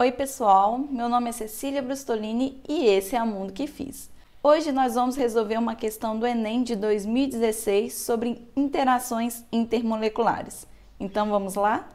Oi, pessoal. Meu nome é Cecília Brustolini e esse é a Mundo que Fiz. Hoje nós vamos resolver uma questão do Enem de 2016 sobre interações intermoleculares. Então vamos lá?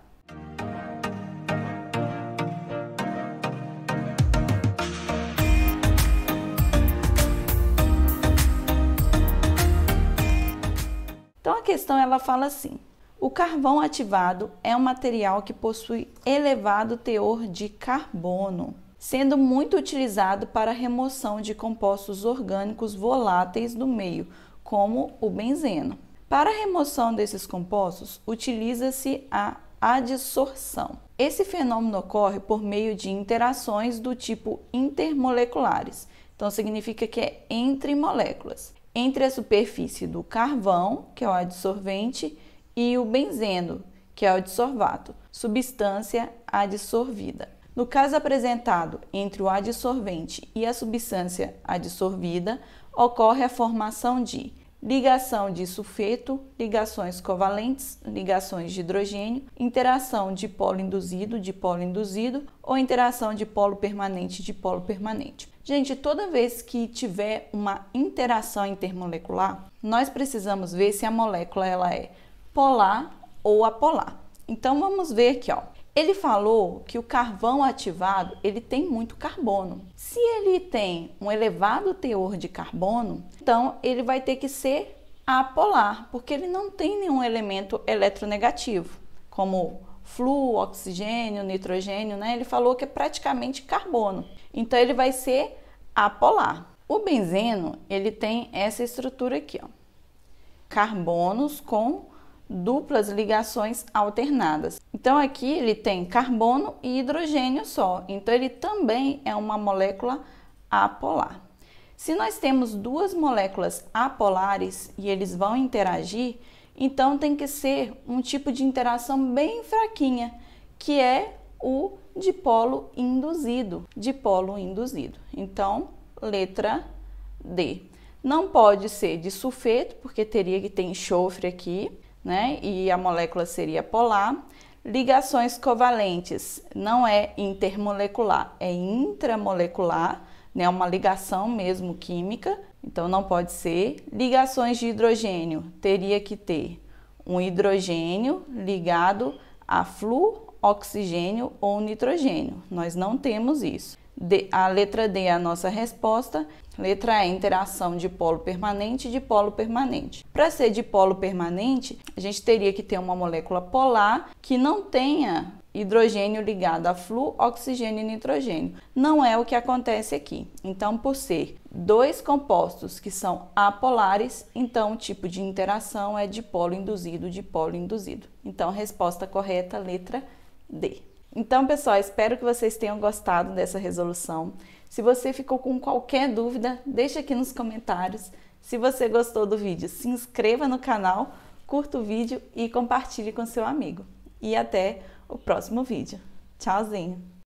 Então a questão ela fala assim: o carvão ativado é um material que possui elevado teor de carbono, sendo muito utilizado para a remoção de compostos orgânicos voláteis do meio, como o benzeno. Para a remoção desses compostos, utiliza-se a adsorção. Esse fenômeno ocorre por meio de interações do tipo intermoleculares, então significa que é entre moléculas, entre a superfície do carvão, que é o adsorvente, e o benzeno, que é o adsorvato, substância adsorvida. No caso apresentado entre o adsorvente e a substância adsorvida, ocorre a formação de ligação de sulfeto, ligações covalentes, ligações de hidrogênio, interação de polo induzido, de polo induzido ou interação de polo permanente, de polo permanente. Gente, toda vez que tiver uma interação intermolecular, nós precisamos ver se a molécula ela é polar ou apolar. Então vamos ver aqui, ó. Ele falou que o carvão ativado, ele tem muito carbono. Se ele tem um elevado teor de carbono, então ele vai ter que ser apolar, porque ele não tem nenhum elemento eletronegativo, como flu, oxigênio, nitrogênio, né? Ele falou que é praticamente carbono. Então ele vai ser apolar. O benzeno, ele tem essa estrutura aqui, ó. Carbonos com duplas ligações alternadas. Então aqui ele tem carbono e hidrogênio só, então ele também é uma molécula apolar. Se nós temos duas moléculas apolares e eles vão interagir, então tem que ser um tipo de interação bem fraquinha, que é o dipolo induzido, dipolo induzido. Então, letra D. Não pode ser de sulfeto, porque teria que ter enxofre aqui né? E a molécula seria polar. Ligações covalentes não é intermolecular, é intramolecular, né? É uma ligação mesmo química, então não pode ser. Ligações de hidrogênio teria que ter um hidrogênio ligado a flu oxigênio ou nitrogênio. Nós não temos isso. D, a letra D é a nossa resposta. Letra E, interação dipolo permanente e dipolo permanente. Para ser dipolo permanente, a gente teria que ter uma molécula polar que não tenha hidrogênio ligado a flu, oxigênio e nitrogênio. Não é o que acontece aqui. Então, por ser dois compostos que são apolares, então o tipo de interação é dipolo induzido, dipolo induzido. Então, resposta correta, letra D. D. Então, pessoal, espero que vocês tenham gostado dessa resolução. Se você ficou com qualquer dúvida, deixa aqui nos comentários. Se você gostou do vídeo, se inscreva no canal, curta o vídeo e compartilhe com seu amigo. E até o próximo vídeo. Tchauzinho!